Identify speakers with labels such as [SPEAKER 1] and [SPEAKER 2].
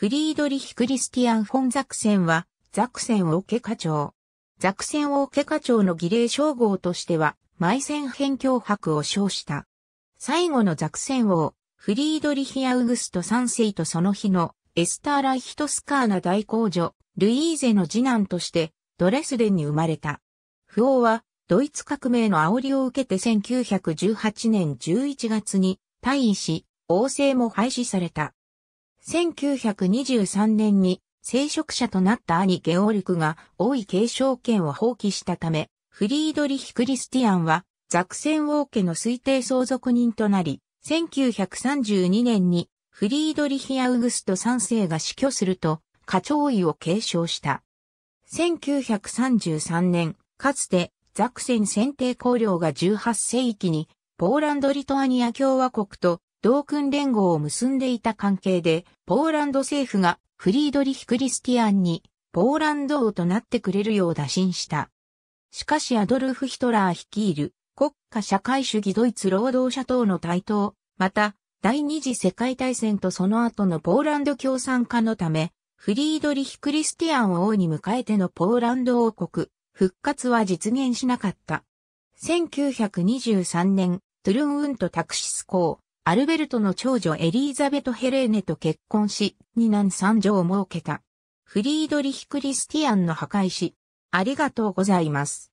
[SPEAKER 1] フリードリヒ・クリスティアン・フォン・ザクセンは、ザクセン・王家課長。ザクセン・
[SPEAKER 2] 王家課長の儀礼称号としては、埋線辺境迫を称した。最後のザクセン王、フリードリヒ・アウグスト3世とその日のエスターライヒトスカーナ大公女、ルイーゼの次男として、ドレスデンに生まれた。不王は、ドイツ革命の煽りを受けて1918年11月に退位し、王政も廃止された。1923年に聖職者となった兄ゲオルクが王位継承権を放棄したため、フリードリヒ・クリスティアンはザクセン王家の推定相続人となり、1932年にフリードリヒ・アウグスト3世が死去すると、課長位を継承した。1933年、かつてザクセン選定公領が18世紀にポーランド・リトアニア共和国と同訓連合を結んでいた関係で、ポーランド政府がフリードリヒ・クリスティアンにポーランド王となってくれるよう打診した。しかしアドルフ・ヒトラー率いる国家社会主義ドイツ労働者党の台頭、また第二次世界大戦とその後のポーランド共産化のため、フリードリヒ・クリスティアンを王に迎えてのポーランド王国、復活は実現しなかった。1923年、トゥルンウント・タクシス公、アルベルトの長女エリーザベト・ヘレーネと結婚し、二男三
[SPEAKER 1] 女を設けた。フリードリヒ・クリスティアンの破壊し、ありがとうございます。